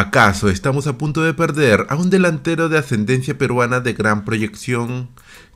¿Acaso estamos a punto de perder a un delantero de ascendencia peruana de gran proyección?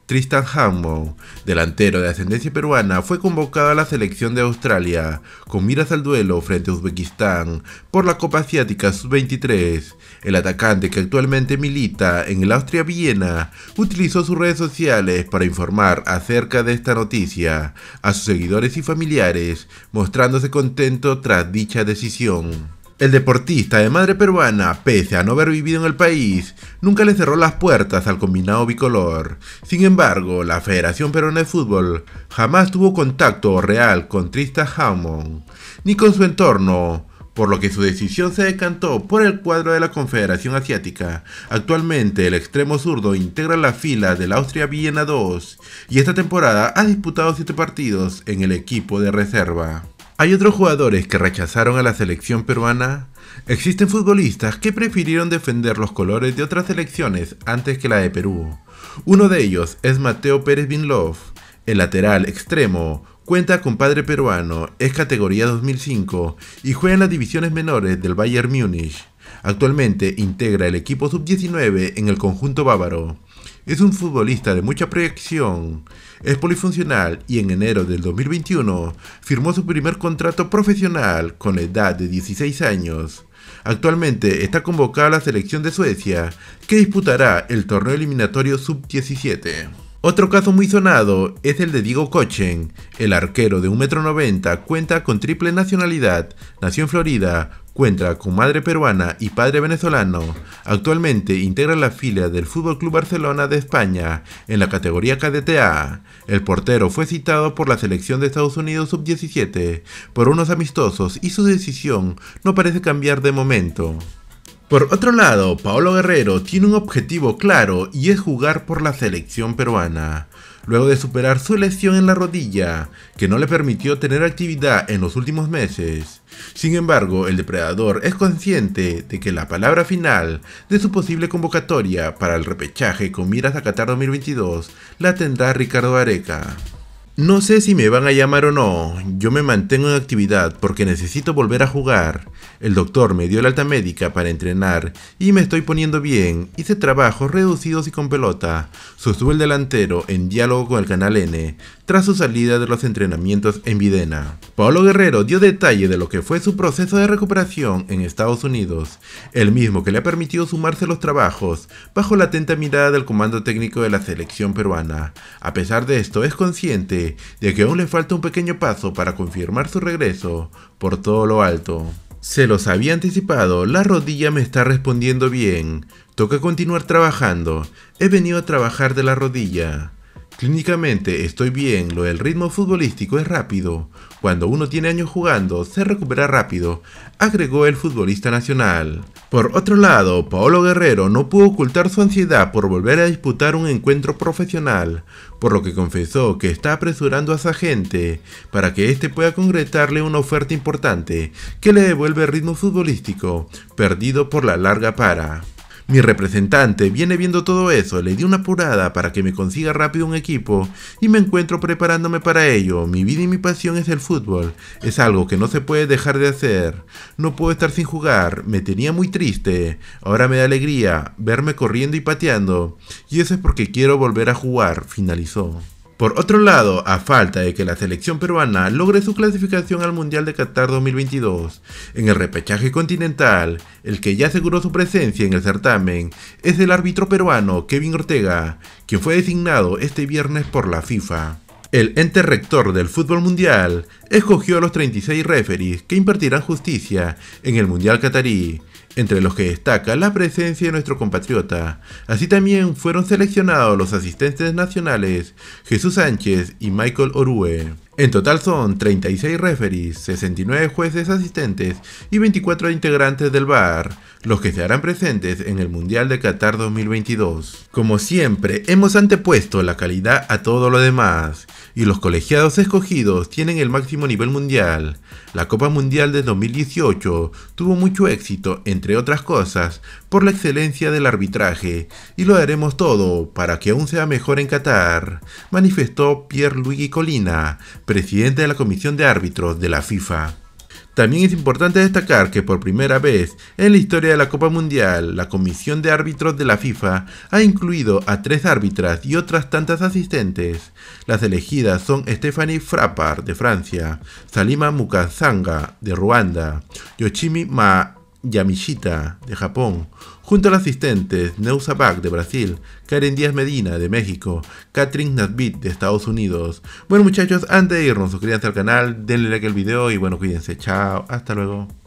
Tristan Hammond, delantero de ascendencia peruana, fue convocado a la selección de Australia con miras al duelo frente a Uzbekistán por la Copa Asiática Sub-23. El atacante que actualmente milita en el Austria Viena utilizó sus redes sociales para informar acerca de esta noticia a sus seguidores y familiares, mostrándose contento tras dicha decisión. El deportista de madre peruana, pese a no haber vivido en el país, nunca le cerró las puertas al combinado bicolor. Sin embargo, la Federación Peruana de Fútbol jamás tuvo contacto real con Trista Hammond, ni con su entorno, por lo que su decisión se decantó por el cuadro de la Confederación Asiática. Actualmente el extremo zurdo integra la fila del Austria Viena 2 y esta temporada ha disputado 7 partidos en el equipo de reserva. Hay otros jugadores que rechazaron a la selección peruana. Existen futbolistas que prefirieron defender los colores de otras selecciones antes que la de Perú. Uno de ellos es Mateo Pérez Binlov, el lateral extremo, cuenta con padre peruano, es categoría 2005 y juega en las divisiones menores del Bayern Múnich. Actualmente integra el equipo sub-19 en el conjunto bávaro. Es un futbolista de mucha proyección, es polifuncional y en enero del 2021 firmó su primer contrato profesional con la edad de 16 años. Actualmente está convocada a la selección de Suecia, que disputará el torneo eliminatorio sub-17. Otro caso muy sonado es el de Diego Cochen. El arquero de 1,90m cuenta con triple nacionalidad, nació en Florida, Cuenta con madre peruana y padre venezolano. Actualmente integra la fila del Fútbol Club Barcelona de España en la categoría KDTA. El portero fue citado por la selección de Estados Unidos sub-17 por unos amistosos y su decisión no parece cambiar de momento. Por otro lado, Paolo Guerrero tiene un objetivo claro y es jugar por la selección peruana luego de superar su lesión en la rodilla, que no le permitió tener actividad en los últimos meses. Sin embargo, el depredador es consciente de que la palabra final de su posible convocatoria para el repechaje con miras a Qatar 2022 la tendrá Ricardo Areca. No sé si me van a llamar o no, yo me mantengo en actividad porque necesito volver a jugar. El doctor me dio la alta médica para entrenar y me estoy poniendo bien. Hice trabajos reducidos y con pelota. sostuvo el delantero en diálogo con el canal N tras su salida de los entrenamientos en Videna. Paolo Guerrero dio detalle de lo que fue su proceso de recuperación en Estados Unidos, el mismo que le ha permitido sumarse a los trabajos bajo la atenta mirada del comando técnico de la selección peruana. A pesar de esto, es consciente de que aún le falta un pequeño paso para confirmar su regreso por todo lo alto. Se los había anticipado, la rodilla me está respondiendo bien. Toca continuar trabajando. He venido a trabajar de la rodilla. Clínicamente estoy bien, lo del ritmo futbolístico es rápido. Cuando uno tiene años jugando, se recupera rápido, agregó el futbolista nacional. Por otro lado, Paolo Guerrero no pudo ocultar su ansiedad por volver a disputar un encuentro profesional, por lo que confesó que está apresurando a esa gente para que éste pueda concretarle una oferta importante que le devuelve el ritmo futbolístico perdido por la larga para. Mi representante viene viendo todo eso, le di una apurada para que me consiga rápido un equipo y me encuentro preparándome para ello. Mi vida y mi pasión es el fútbol, es algo que no se puede dejar de hacer. No puedo estar sin jugar, me tenía muy triste, ahora me da alegría verme corriendo y pateando, y eso es porque quiero volver a jugar, finalizó. Por otro lado, a falta de que la selección peruana logre su clasificación al Mundial de Qatar 2022, en el repechaje continental, el que ya aseguró su presencia en el certamen es el árbitro peruano Kevin Ortega, quien fue designado este viernes por la FIFA. El ente rector del fútbol mundial escogió a los 36 referees que impartirán justicia en el Mundial Qatarí, entre los que destaca la presencia de nuestro compatriota. Así también fueron seleccionados los asistentes nacionales Jesús Sánchez y Michael Orue. En total son 36 referees, 69 jueces asistentes y 24 integrantes del VAR, los que se harán presentes en el Mundial de Qatar 2022. Como siempre, hemos antepuesto la calidad a todo lo demás, y los colegiados escogidos tienen el máximo nivel mundial. La Copa Mundial de 2018 tuvo mucho éxito, entre otras cosas, por la excelencia del arbitraje, y lo haremos todo para que aún sea mejor en Qatar, manifestó Pierre-Luigi Colina, presidente de la Comisión de Árbitros de la FIFA. También es importante destacar que por primera vez en la historia de la Copa Mundial, la Comisión de Árbitros de la FIFA ha incluido a tres árbitras y otras tantas asistentes. Las elegidas son Stephanie Frappard de Francia, Salima Mukazanga de Ruanda, Yoshimi Ma Yamishita, de Japón, junto a los asistentes Neusa de Brasil, Karen Díaz Medina, de México, Katrin Nasbit, de Estados Unidos. Bueno muchachos, antes de irnos, suscríbanse al canal, denle like al video y bueno, cuídense, chao, hasta luego.